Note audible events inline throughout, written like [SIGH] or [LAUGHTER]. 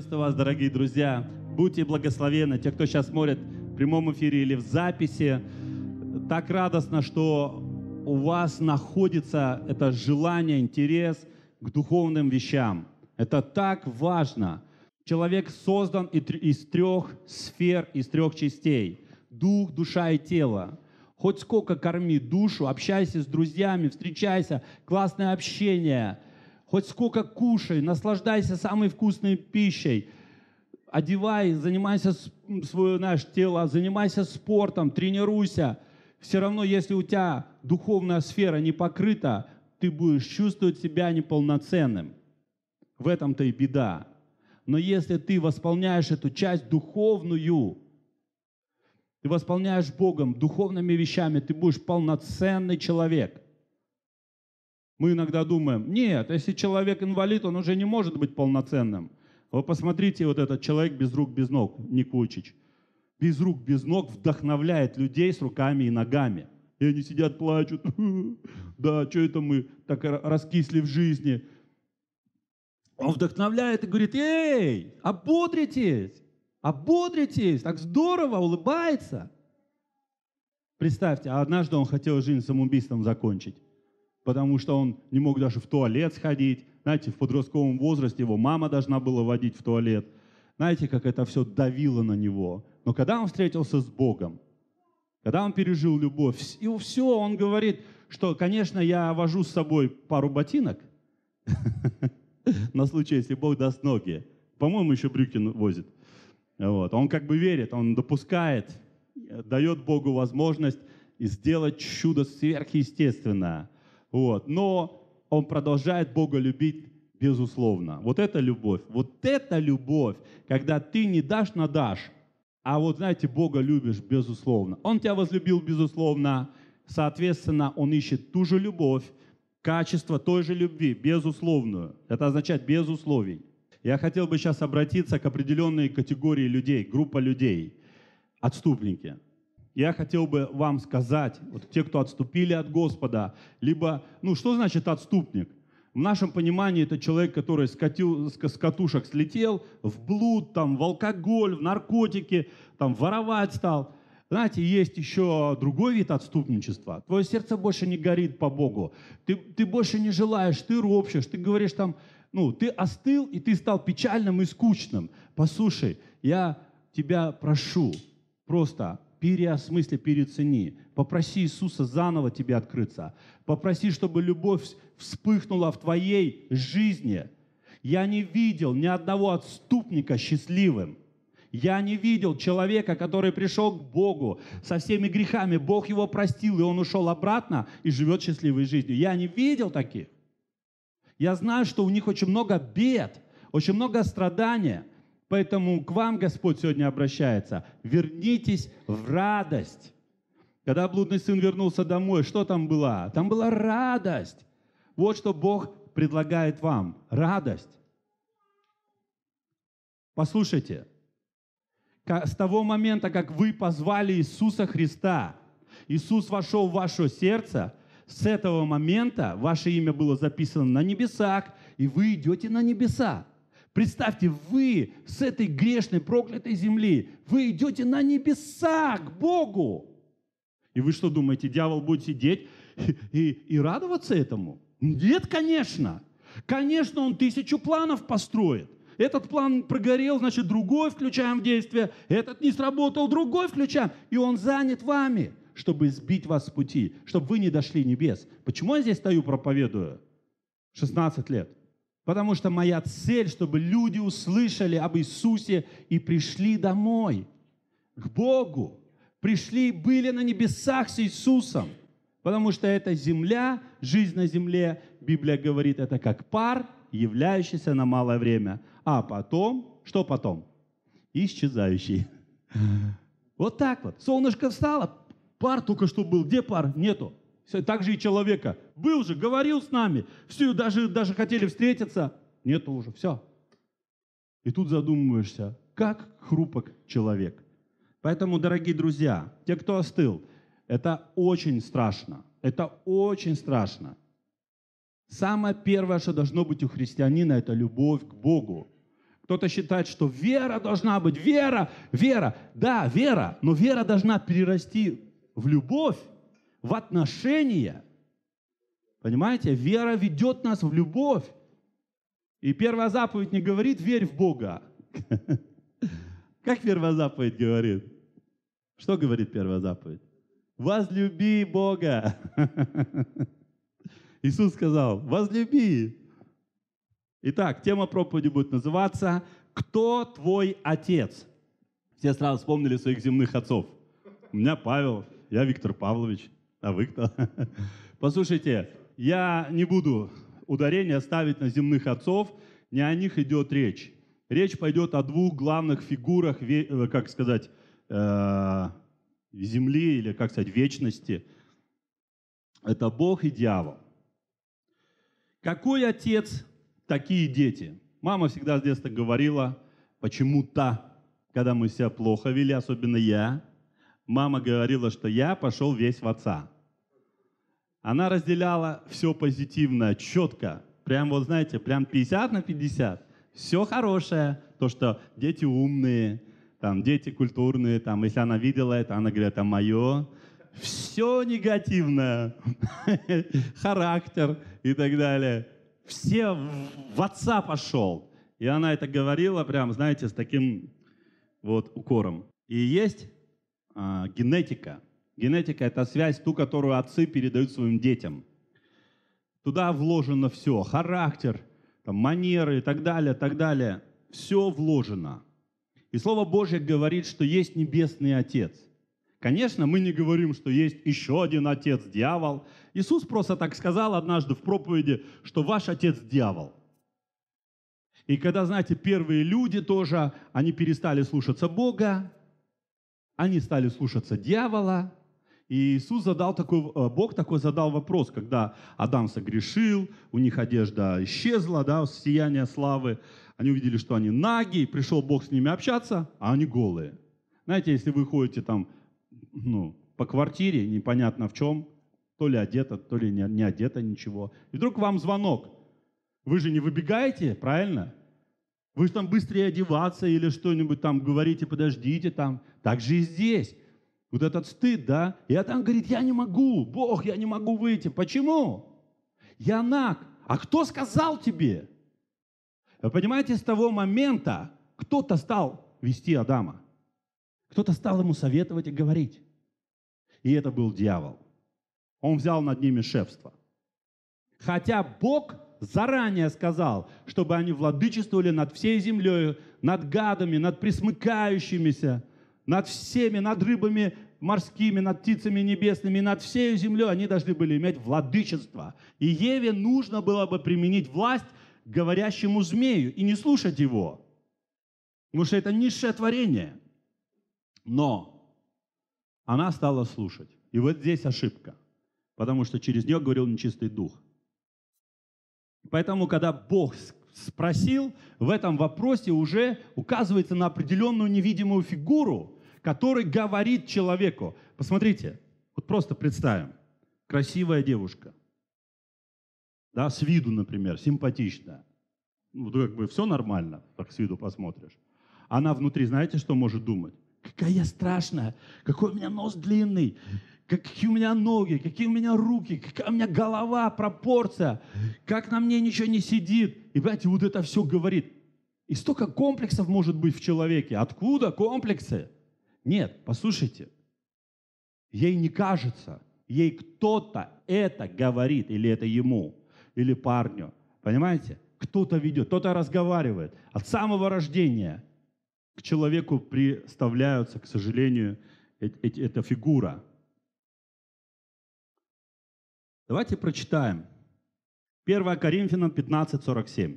Приветствую вас, дорогие друзья. Будьте благословены, те, кто сейчас смотрит в прямом эфире или в записи. Так радостно, что у вас находится это желание, интерес к духовным вещам. Это так важно. Человек создан из трех сфер, из трех частей. Дух, душа и тело. Хоть сколько корми душу, общайся с друзьями, встречайся, классное общение – Хоть сколько кушай, наслаждайся самой вкусной пищей. Одевай, занимайся свое знаешь, тело, занимайся спортом, тренируйся. Все равно, если у тебя духовная сфера не покрыта, ты будешь чувствовать себя неполноценным. В этом-то и беда. Но если ты восполняешь эту часть духовную, ты восполняешь Богом, духовными вещами, ты будешь полноценный человек – мы иногда думаем, нет, если человек инвалид, он уже не может быть полноценным. Вы посмотрите, вот этот человек без рук, без ног, Никучич. Без рук, без ног вдохновляет людей с руками и ногами. И они сидят, плачут. [LAUGHS] Да, что это мы так раскисли в жизни? Он вдохновляет и говорит, эй, ободритесь, ободритесь, так здорово, улыбается. Представьте, а однажды он хотел жизнь самоубийством закончить потому что он не мог даже в туалет сходить. Знаете, в подростковом возрасте его мама должна была водить в туалет. Знаете, как это все давило на него. Но когда он встретился с Богом, когда он пережил любовь, и все, он говорит, что, конечно, я вожу с собой пару ботинок, [LAUGHS] на случай, если Бог даст ноги. По-моему, еще брюки возит. Вот. Он как бы верит, он допускает, э, дает Богу возможность сделать чудо сверхъестественное. Вот. Но он продолжает Бога любить безусловно. Вот это любовь. Вот это любовь, когда ты не дашь, на дашь. А вот, знаете, Бога любишь безусловно. Он тебя возлюбил безусловно. Соответственно, он ищет ту же любовь, качество той же любви, безусловную. Это означает без условий. Я хотел бы сейчас обратиться к определенной категории людей, группа людей, отступники – я хотел бы вам сказать, вот те, кто отступили от Господа, либо, ну что значит отступник? В нашем понимании это человек, который скатил, с катушек слетел в блуд, там, в алкоголь, в наркотики, там, воровать стал. Знаете, есть еще другой вид отступничества. Твое сердце больше не горит по Богу. Ты, ты больше не желаешь, ты ропщешь, ты говоришь там, ну, ты остыл, и ты стал печальным и скучным. Послушай, я тебя прошу, просто переосмысли, перецени. Попроси Иисуса заново тебе открыться. Попроси, чтобы любовь вспыхнула в твоей жизни. Я не видел ни одного отступника счастливым. Я не видел человека, который пришел к Богу со всеми грехами. Бог его простил, и он ушел обратно и живет счастливой жизнью. Я не видел таких. Я знаю, что у них очень много бед, очень много страдания – Поэтому к вам Господь сегодня обращается. Вернитесь в радость. Когда блудный сын вернулся домой, что там было? Там была радость. Вот что Бог предлагает вам. Радость. Послушайте, с того момента, как вы позвали Иисуса Христа, Иисус вошел в ваше сердце, с этого момента ваше имя было записано на небесах, и вы идете на небеса. Представьте, вы с этой грешной, проклятой земли, вы идете на небеса к Богу. И вы что думаете, дьявол будет сидеть и, [LAUGHS] и, и радоваться этому? Нет, конечно. Конечно, он тысячу планов построит. Этот план прогорел, значит, другой включаем в действие. Этот не сработал, другой включаем. И он занят вами, чтобы сбить вас с пути, чтобы вы не дошли небес. Почему я здесь стою, проповедую? 16 лет. Потому что моя цель, чтобы люди услышали об Иисусе и пришли домой, к Богу. Пришли, и были на небесах с Иисусом. Потому что это земля, жизнь на земле, Библия говорит, это как пар, являющийся на малое время. А потом, что потом? Исчезающий. [LAUGHS] Вот так вот. Солнышко встало, пар только что был. Где пар? Нету. Так же и человека. Был же, говорил с нами, все, даже, даже хотели встретиться. Нету уже, все. И тут задумываешься, как хрупок человек. Поэтому, дорогие друзья, те, кто остыл, это очень страшно. Это очень страшно. Самое первое, что должно быть у христианина, это любовь к Богу. Кто-то считает, что вера должна быть, вера, вера. Да, вера, но вера должна перерасти в любовь в отношения. Понимаете, вера ведет нас в любовь. И первая заповедь не говорит «верь в Бога». [LAUGHS] Как первая заповедь говорит? Что говорит первая заповедь? «Возлюби Бога». [LAUGHS] Иисус сказал «возлюби». Итак, тема проповеди будет называться «Кто твой отец?» Все сразу вспомнили своих земных отцов. У меня Павел, я Виктор Павлович – а вы кто? [LAUGHS] Послушайте, я не буду ударение ставить на земных отцов, не о них идет речь. Речь пойдет о двух главных фигурах, э, как сказать, э, земли или, как сказать, вечности. Это Бог и дьявол. Какой отец, такие дети. Мама всегда с детства говорила, почему-то, когда мы себя плохо вели, особенно я, Мама говорила, что я пошел весь в отца. Она разделяла все позитивное четко. Прям вот, знаете, прям 50 на 50. Все хорошее, то, что дети умные, там, дети культурные, там, если она видела это, она говорит, это мое. Все негативное, [LAUGHS] характер и так далее. Все в отца пошел. И она это говорила прям, знаете, с таким вот укором. И есть а, генетика. Генетика — это связь, ту, которую отцы передают своим детям. Туда вложено все — характер, там, манеры и так далее, так далее. Все вложено. И Слово Божье говорит, что есть Небесный Отец. Конечно, мы не говорим, что есть еще один отец – дьявол. Иисус просто так сказал однажды в проповеди, что ваш отец – дьявол. И когда, знаете, первые люди тоже, они перестали слушаться Бога, они стали слушаться дьявола, и Иисус задал такой, э, Бог такой задал вопрос, когда Адам согрешил, у них одежда исчезла, да, сияние славы, они увидели, что они наги, пришел Бог с ними общаться, а они голые. Знаете, если вы ходите там, ну, по квартире, непонятно в чем, то ли одета, то ли не, не одета, ничего. И вдруг вам звонок. Вы же не выбегаете, правильно? Вы же там быстрее одеваться или что-нибудь там говорите, подождите там. Так же и здесь. Вот этот стыд, да? И Адам говорит, я не могу, Бог, я не могу выйти. Почему? Я наг. А кто сказал тебе? Вы понимаете, с того момента кто-то стал вести Адама. Кто-то стал ему советовать и говорить. И это был дьявол. Он взял над ними шефство. Хотя Бог заранее сказал, чтобы они владычествовали над всей землей, над гадами, над присмыкающимися, над всеми, над рыбами морскими, над птицами небесными, над всей землей. Они должны были иметь владычество. И Еве нужно было бы применить власть говорящему змею и не слушать его. Потому что это низшее творение. Но она стала слушать. И вот здесь ошибка. Потому что через нее говорил нечистый дух – Поэтому, когда Бог спросил, в этом вопросе уже указывается на определенную невидимую фигуру, который говорит человеку. Посмотрите, вот просто представим, красивая девушка, да, с виду, например, симпатичная, ну, как бы все нормально, так с виду посмотришь. Она внутри, знаете, что может думать? Какая я страшная, какой у меня нос длинный, какие у меня ноги, какие у меня руки, какая у меня голова, пропорция, как на мне ничего не сидит. И понимаете, вот это все говорит. И столько комплексов может быть в человеке. Откуда комплексы? Нет, послушайте, ей не кажется, ей кто-то это говорит, или это ему, или парню. Понимаете? Кто-то ведет, кто-то разговаривает. От самого рождения к человеку представляются, к сожалению, эта фигура – Давайте прочитаем. 1 Коринфянам 15, 47.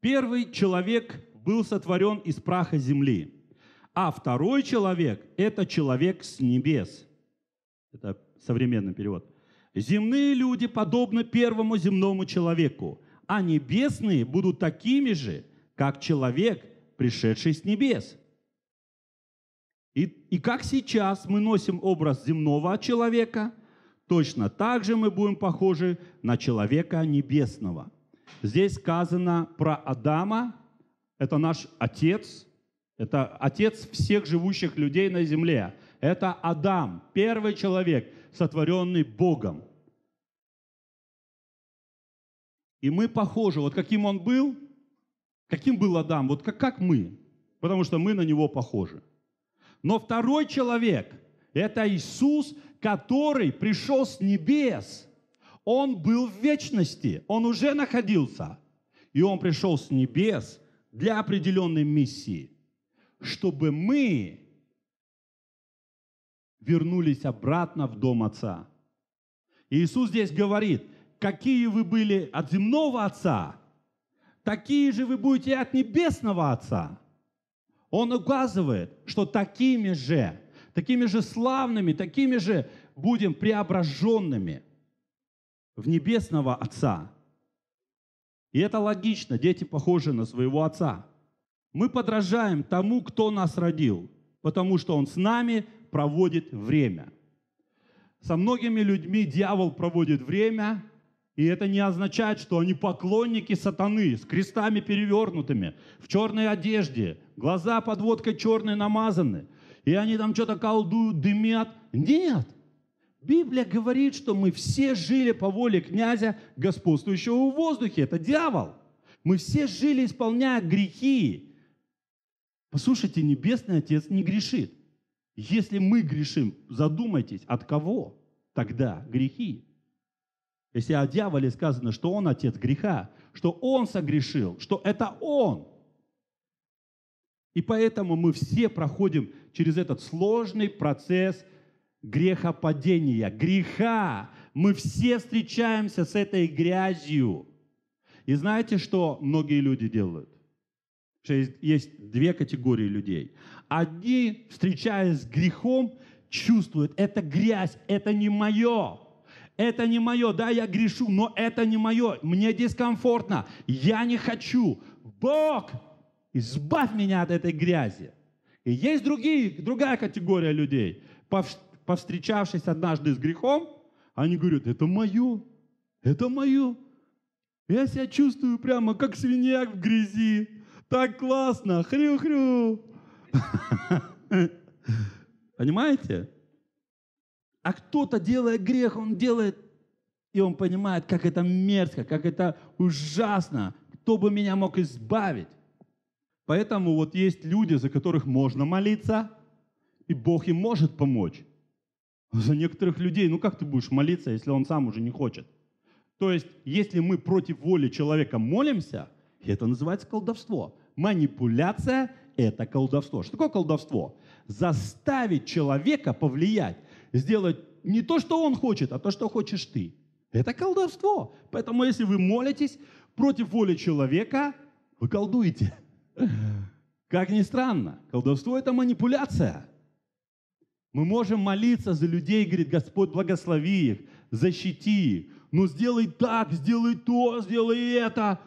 Первый человек был сотворен из праха земли, а второй человек – это человек с небес. Это современный перевод. Земные люди подобны первому земному человеку, а небесные будут такими же, как человек, пришедший с небес. И, и как сейчас мы носим образ земного человека – Точно так же мы будем похожи на человека небесного. Здесь сказано про Адама, это наш отец, это отец всех живущих людей на земле. Это Адам, первый человек, сотворенный Богом. И мы похожи. Вот каким он был, каким был Адам, вот как, как мы, потому что мы на него похожи. Но второй человек – это Иисус, который пришел с небес. Он был в вечности, он уже находился. И он пришел с небес для определенной миссии, чтобы мы вернулись обратно в дом Отца. Иисус здесь говорит, какие вы были от земного Отца, такие же вы будете от небесного Отца. Он указывает, что такими же такими же славными, такими же будем преображенными в небесного Отца. И это логично, дети похожи на своего Отца. Мы подражаем тому, кто нас родил, потому что Он с нами проводит время. Со многими людьми дьявол проводит время, и это не означает, что они поклонники сатаны с крестами перевернутыми, в черной одежде, глаза подводкой черной намазаны и они там что-то колдуют, дымят. Нет. Библия говорит, что мы все жили по воле князя, господствующего в воздухе. Это дьявол. Мы все жили, исполняя грехи. Послушайте, Небесный Отец не грешит. Если мы грешим, задумайтесь, от кого тогда грехи? Если о дьяволе сказано, что он отец греха, что он согрешил, что это он. И поэтому мы все проходим через этот сложный процесс грехопадения, греха. Мы все встречаемся с этой грязью. И знаете, что многие люди делают? есть, есть две категории людей. Одни, встречаясь с грехом, чувствуют, это грязь, это не мое. Это не мое, да, я грешу, но это не мое. Мне дискомфортно, я не хочу. Бог, избавь меня от этой грязи. И есть другие, другая категория людей. Повстречавшись однажды с грехом, они говорят, это мое, это мое. Я себя чувствую прямо как свинья в грязи. Так классно, хрю-хрю. [LAUGHS] Понимаете? А кто-то, делает грех, он делает, и он понимает, как это мерзко, как это ужасно. Кто бы меня мог избавить? Поэтому вот есть люди, за которых можно молиться, и Бог им может помочь. За некоторых людей, ну как ты будешь молиться, если он сам уже не хочет? То есть, если мы против воли человека молимся, это называется колдовство. Манипуляция – это колдовство. Что такое колдовство? Заставить человека повлиять, сделать не то, что он хочет, а то, что хочешь ты. Это колдовство. Поэтому, если вы молитесь против воли человека, вы колдуете. Как ни странно, колдовство – это манипуляция. Мы можем молиться за людей, говорит, Господь, благослови их, защити их, ну сделай так, сделай то, сделай это.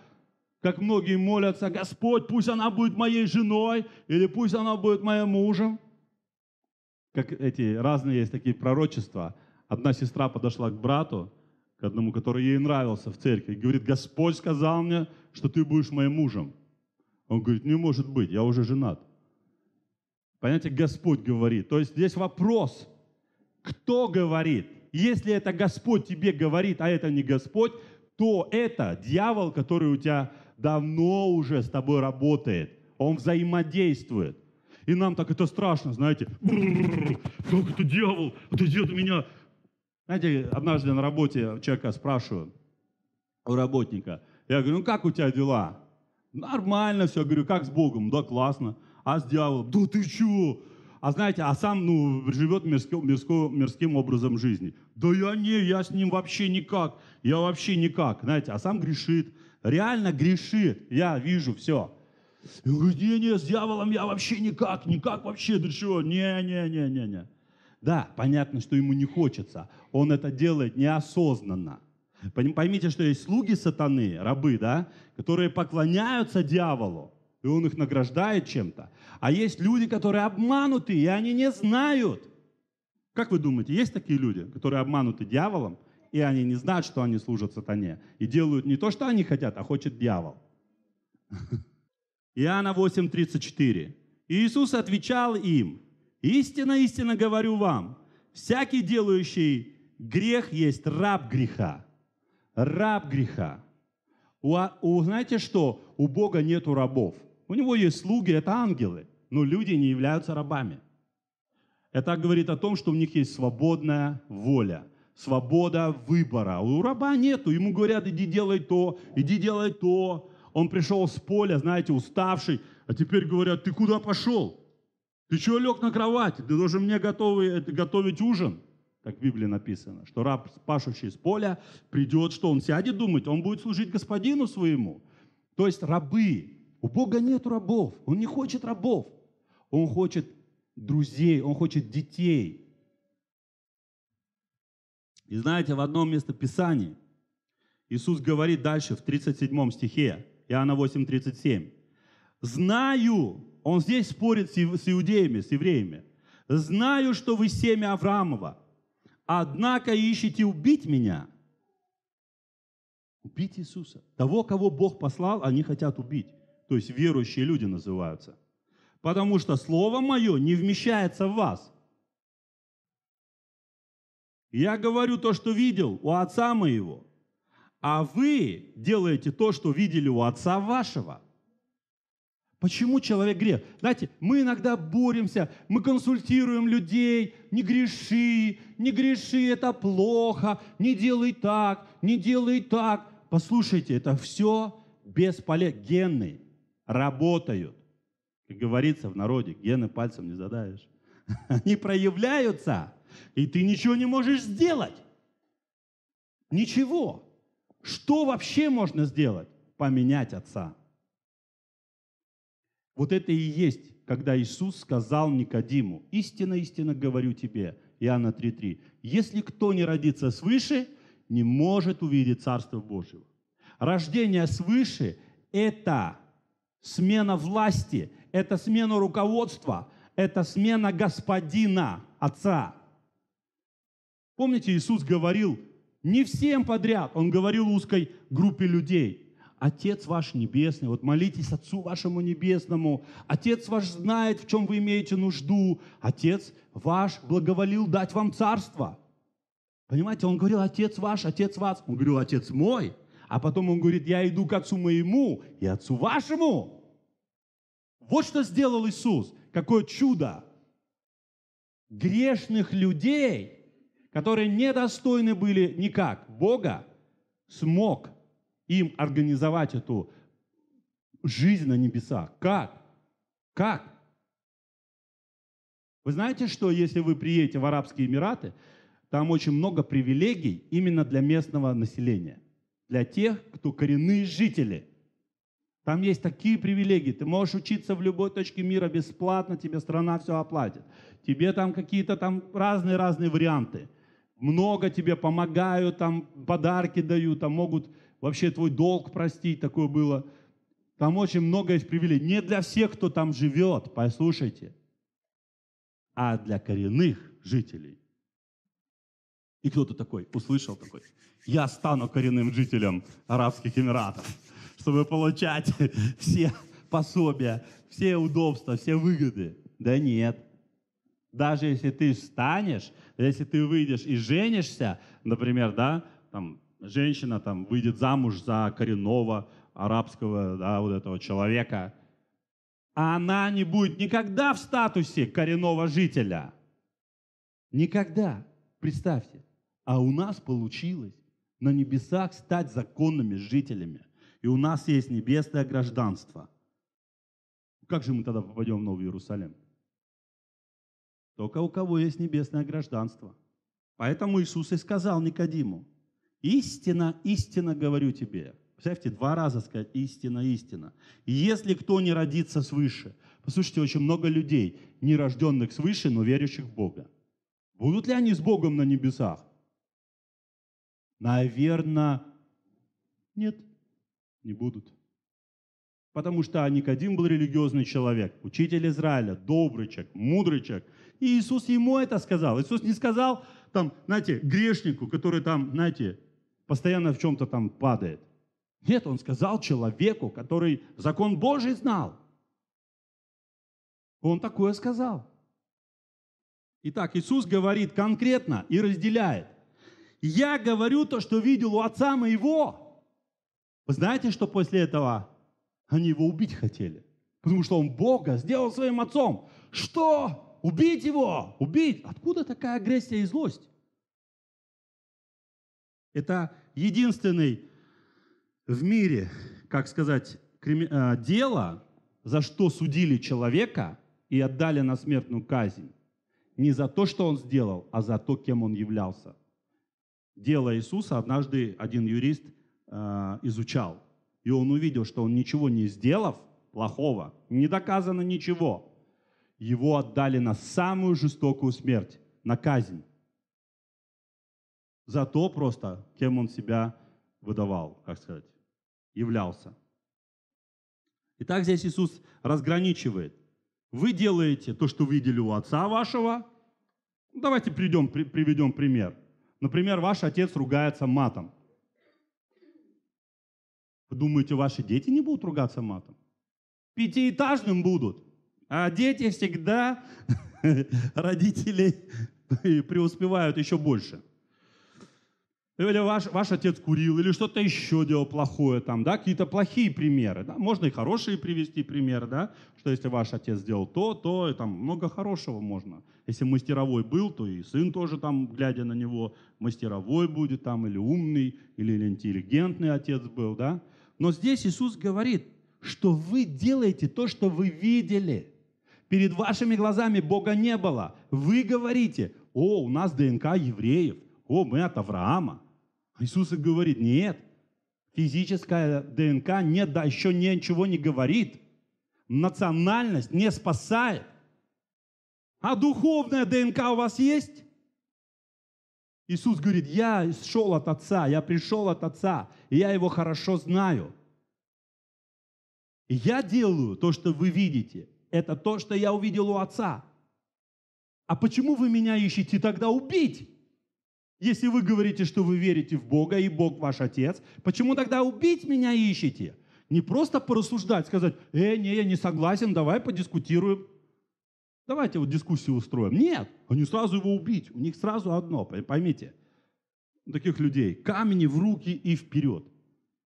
Как многие молятся, Господь, пусть она будет моей женой, или пусть она будет моим мужем. Как эти разные есть такие пророчества. Одна сестра подошла к брату, к одному, который ей нравился в церкви, и говорит, Господь сказал мне, что ты будешь моим мужем. Он говорит, не может быть, я уже женат. Понимаете, Господь говорит. То есть здесь вопрос, кто говорит? Если это Господь тебе говорит, а это не Господь, то это дьявол, который у тебя давно уже с тобой работает. Он взаимодействует. И нам так это страшно, знаете. Как это дьявол? Отойди от меня. Знаете, однажды на работе человека спрашиваю, у работника, я говорю, ну как у тебя дела? Нормально все. говорю, как с Богом? Да, классно. А с дьяволом? Да ты чего? А знаете, а сам ну, живет мирским, мирским, мирским образом жизни. Да я не, я с ним вообще никак. Я вообще никак. Знаете, а сам грешит. Реально грешит. Я вижу все. Я говорю, не, не, с дьяволом я вообще никак, никак вообще, да чего, не, не, не, не, не. Да, понятно, что ему не хочется. Он это делает неосознанно. Поймите, что есть слуги сатаны, рабы, да, которые поклоняются дьяволу, и он их награждает чем-то. А есть люди, которые обмануты, и они не знают. Как вы думаете, есть такие люди, которые обмануты дьяволом, и они не знают, что они служат сатане, и делают не то, что они хотят, а хочет дьявол? [LAUGHS] Иоанна 8:34. Иисус отвечал им, «Истинно, истинно говорю вам, всякий делающий грех есть раб греха раб греха. У, у, знаете что? У Бога нету рабов. У него есть слуги, это ангелы, но люди не являются рабами. Это говорит о том, что у них есть свободная воля, свобода выбора. У раба нету, ему говорят, иди делай то, иди делай то. Он пришел с поля, знаете, уставший, а теперь говорят, ты куда пошел? Ты чего лег на кровать? Ты должен мне готовый, э, готовить ужин как в Библии написано, что раб, пашущий с поля, придет, что он сядет думать, он будет служить господину своему. То есть рабы. У Бога нет рабов, он не хочет рабов. Он хочет друзей, он хочет детей. И знаете, в одном местописании Иисус говорит дальше в 37 стихе, Иоанна 8, 37. «Знаю, он здесь спорит с иудеями, с евреями, знаю, что вы семя Авраамова, однако ищете убить меня. Убить Иисуса. Того, кого Бог послал, они хотят убить. То есть верующие люди называются. Потому что Слово Мое не вмещается в вас. Я говорю то, что видел у отца моего, а вы делаете то, что видели у отца вашего – Почему человек грех? Знаете, мы иногда боремся, мы консультируем людей, не греши, не греши, это плохо, не делай так, не делай так. Послушайте, это все бесполезно. Гены работают. Как говорится в народе, гены пальцем не задаешь. [LAUGHS] Они проявляются, и ты ничего не можешь сделать. Ничего. Что вообще можно сделать? Поменять отца. Вот это и есть, когда Иисус сказал Никодиму, «Истинно, истинно говорю тебе, Иоанна 3.3, если кто не родится свыше, не может увидеть Царство Божьего». Рождение свыше – это смена власти, это смена руководства, это смена господина, отца. Помните, Иисус говорил не всем подряд, он говорил узкой группе людей – Отец ваш Небесный, вот молитесь Отцу вашему Небесному, Отец ваш знает, в чем вы имеете нужду, Отец ваш благоволил дать вам царство. Понимаете, он говорил, Отец ваш, Отец вас, он говорил, Отец мой, а потом он говорит, я иду к Отцу моему и Отцу вашему. Вот что сделал Иисус, какое чудо. Грешных людей, которые недостойны были никак Бога, смог им организовать эту жизнь на небесах? Как? Как? Вы знаете, что если вы приедете в Арабские Эмираты, там очень много привилегий именно для местного населения, для тех, кто коренные жители. Там есть такие привилегии. Ты можешь учиться в любой точке мира бесплатно, тебе страна все оплатит. Тебе там какие-то там разные-разные варианты. Много тебе помогают, там подарки дают, там могут вообще твой долг простить, такое было. Там очень многое привели Не для всех, кто там живет, послушайте, а для коренных жителей. И кто-то такой, услышал такой, я стану коренным жителем Арабских Эмиратов, чтобы получать [LAUGHS] все пособия, все удобства, все выгоды. Да нет. Даже если ты станешь, если ты выйдешь и женишься, например, да, там, женщина там выйдет замуж за коренного арабского да, вот этого человека, а она не будет никогда в статусе коренного жителя. Никогда. Представьте. А у нас получилось на небесах стать законными жителями. И у нас есть небесное гражданство. Как же мы тогда попадем в Новый Иерусалим? Только у кого есть небесное гражданство. Поэтому Иисус и сказал Никодиму, Истина, истина говорю тебе. Представьте, два раза сказать истина, истина. Если кто не родится свыше, послушайте, очень много людей, не рожденных свыше, но верующих в Бога. Будут ли они с Богом на небесах? Наверное, нет, не будут. Потому что Никодим был религиозный человек, учитель Израиля, добрый человек, мудрый человек. И Иисус ему это сказал. Иисус не сказал, там, знаете, грешнику, который там, знаете, постоянно в чем-то там падает. Нет, он сказал человеку, который закон Божий знал. Он такое сказал. Итак, Иисус говорит конкретно и разделяет. Я говорю то, что видел у отца моего. Вы знаете, что после этого они его убить хотели? Потому что он Бога сделал своим отцом. Что? Убить его? Убить? Откуда такая агрессия и злость? Это единственный в мире, как сказать, э, дело, за что судили человека и отдали на смертную казнь. Не за то, что он сделал, а за то, кем он являлся. Дело Иисуса однажды один юрист э, изучал. И он увидел, что он ничего не сделав плохого, не доказано ничего. Его отдали на самую жестокую смерть, на казнь за то просто, кем он себя выдавал, как сказать, являлся. Итак, здесь Иисус разграничивает. Вы делаете то, что видели у отца вашего. Ну, давайте придем, при, приведем пример. Например, ваш отец ругается матом. Вы думаете, ваши дети не будут ругаться матом? Пятиэтажным будут. А дети всегда [LAUGHS] родителей [LAUGHS] преуспевают еще больше или ваш, ваш отец курил, или что-то еще делал плохое там, да, какие-то плохие примеры, да, можно и хорошие привести примеры, да, что если ваш отец сделал то, то и там много хорошего можно. Если мастеровой был, то и сын тоже там, глядя на него, мастеровой будет там, или умный, или, или интеллигентный отец был, да. Но здесь Иисус говорит, что вы делаете то, что вы видели. Перед вашими глазами Бога не было. Вы говорите, о, у нас ДНК евреев, о, мы от Авраама, Иисус говорит, нет, физическая ДНК нет, да еще ничего не говорит. Национальность не спасает. А духовная ДНК у вас есть? Иисус говорит, я шел от Отца, я пришел от Отца, я его хорошо знаю. Я делаю то, что вы видите. Это то, что я увидел у Отца. А почему вы меня ищете тогда убить? Если вы говорите, что вы верите в Бога, и Бог ваш Отец, почему тогда убить меня ищете? Не просто порассуждать, сказать, э, не, я не согласен, давай подискутируем. Давайте вот дискуссию устроим. Нет, они сразу его убить. У них сразу одно, поймите, таких людей. Камни в руки и вперед.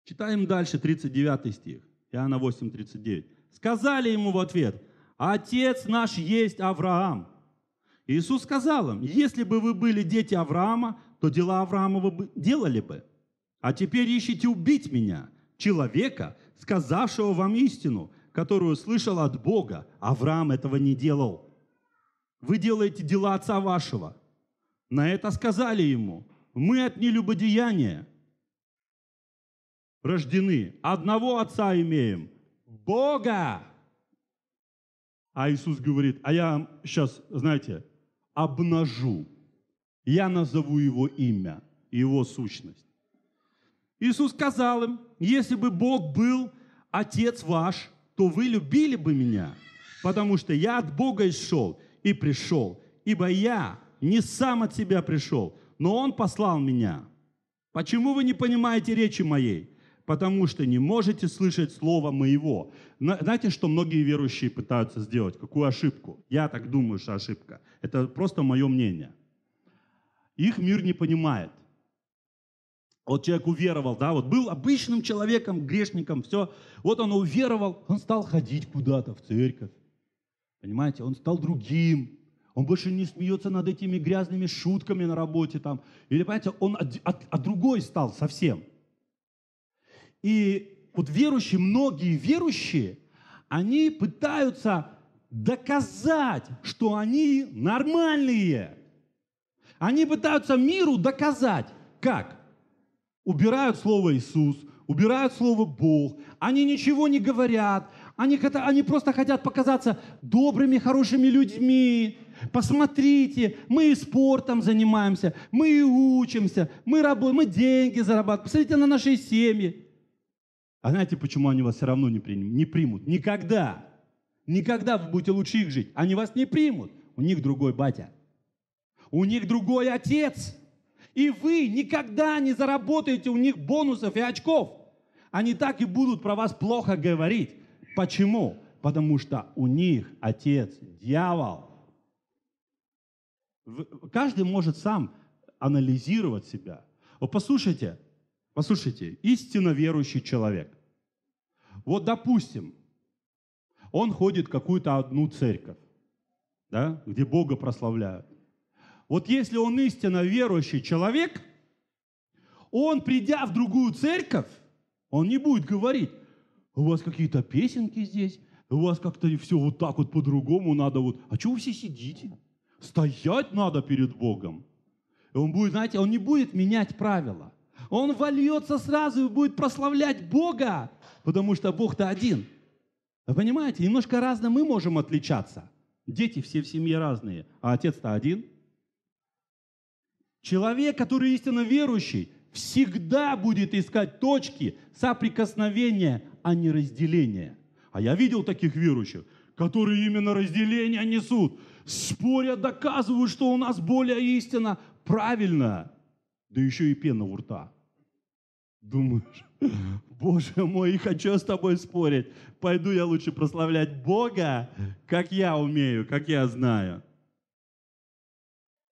Читаем дальше 39 стих, Иоанна 8, 39. Сказали ему в ответ, Отец наш есть Авраам. Иисус сказал им, если бы вы были дети Авраама, то дела Авраамова бы делали бы. А теперь ищите убить меня, человека, сказавшего вам истину, которую слышал от Бога. Авраам этого не делал. Вы делаете дела отца вашего. На это сказали ему, мы от нелюбодеяния рождены, одного отца имеем, Бога. А Иисус говорит, а я сейчас, знаете, обнажу. Я назову его имя, его сущность. Иисус сказал им, если бы Бог был Отец ваш, то вы любили бы меня, потому что я от Бога шел и пришел, ибо я не сам от себя пришел, но Он послал меня. Почему вы не понимаете речи моей? потому что не можете слышать слово моего. Знаете, что многие верующие пытаются сделать? Какую ошибку? Я так думаю, что ошибка. Это просто мое мнение. Их мир не понимает. Вот человек уверовал, да, вот был обычным человеком, грешником, все. Вот он уверовал, он стал ходить куда-то в церковь. Понимаете, он стал другим. Он больше не смеется над этими грязными шутками на работе там. Или, понимаете, он от, от, от другой стал совсем. И вот верующие, многие верующие, они пытаются доказать, что они нормальные. Они пытаются миру доказать. Как? Убирают слово Иисус, убирают слово Бог, они ничего не говорят, они, они просто хотят показаться добрыми, хорошими людьми. Посмотрите, мы и спортом занимаемся, мы и учимся, мы работаем, мы деньги зарабатываем. Посмотрите на наши семьи. А знаете, почему они вас все равно не, примут? не примут? Никогда. Никогда вы будете лучше их жить. Они вас не примут. У них другой батя. У них другой отец. И вы никогда не заработаете у них бонусов и очков. Они так и будут про вас плохо говорить. Почему? Потому что у них отец дьявол. Каждый может сам анализировать себя. Вот послушайте, послушайте, истинно верующий человек вот, допустим, он ходит в какую-то одну церковь, да, где Бога прославляют. Вот если он истинно верующий человек, он, придя в другую церковь, он не будет говорить, у вас какие-то песенки здесь, у вас как-то все вот так вот по-другому надо вот. А чего вы все сидите? Стоять надо перед Богом. И он будет, знаете, он не будет менять правила. Он вольется сразу и будет прославлять Бога, потому что Бог-то один. Вы понимаете, немножко разно мы можем отличаться. Дети все в семье разные, а отец-то один. Человек, который истинно верующий, всегда будет искать точки соприкосновения, а не разделения. А я видел таких верующих, которые именно разделения несут, спорят, доказывают, что у нас более истина правильная, да еще и пена у рта думаешь, Боже мой, и хочу с тобой спорить. Пойду я лучше прославлять Бога, как я умею, как я знаю.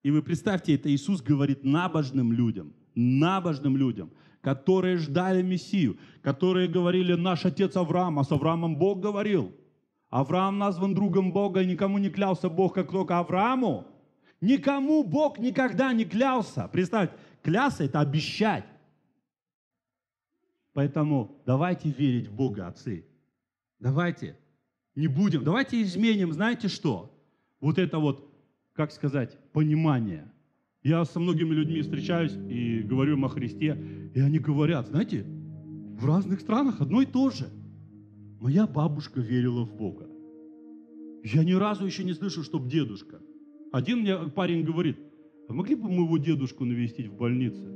И вы представьте, это Иисус говорит набожным людям, набожным людям, которые ждали Мессию, которые говорили, наш отец Авраам, а с Авраамом Бог говорил. Авраам назван другом Бога, и никому не клялся Бог, как только Аврааму. Никому Бог никогда не клялся. Представьте, клясться – это обещать. Поэтому давайте верить в Бога, отцы. Давайте. Не будем. Давайте изменим, знаете что? Вот это вот, как сказать, понимание. Я со многими людьми встречаюсь и говорю им о Христе, и они говорят, знаете, в разных странах одно и то же. Моя бабушка верила в Бога. Я ни разу еще не слышу, чтоб дедушка. Один мне парень говорит, а могли бы мы его дедушку навестить в больнице?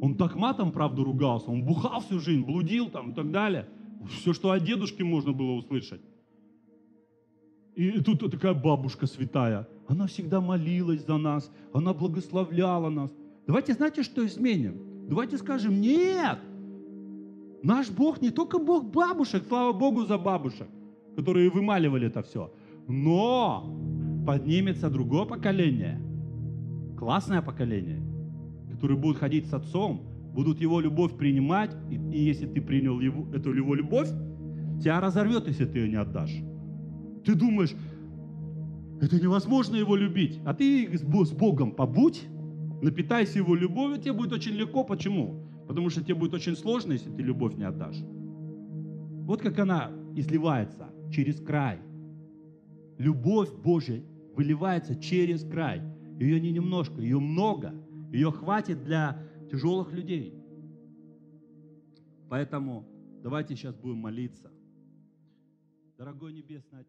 Он так матом, правда, ругался, он бухал всю жизнь, блудил там и так далее. Все, что от дедушки можно было услышать. И тут такая бабушка святая, она всегда молилась за нас, она благословляла нас. Давайте, знаете, что изменим? Давайте скажем, нет, наш Бог не только Бог бабушек, слава Богу за бабушек, которые вымаливали это все, но поднимется другое поколение, классное поколение – которые будут ходить с Отцом, будут Его любовь принимать, и, и если ты принял его, эту Его любовь, тебя разорвет, если ты ее не отдашь. Ты думаешь, это невозможно его любить. А ты с Богом побудь, напитайся его любовью, тебе будет очень легко. Почему? Потому что тебе будет очень сложно, если ты любовь не отдашь. Вот как она изливается через край. Любовь Божья выливается через край. Ее не немножко, ее много – ее хватит для тяжелых людей. Поэтому давайте сейчас будем молиться. Дорогой Небесный Отец,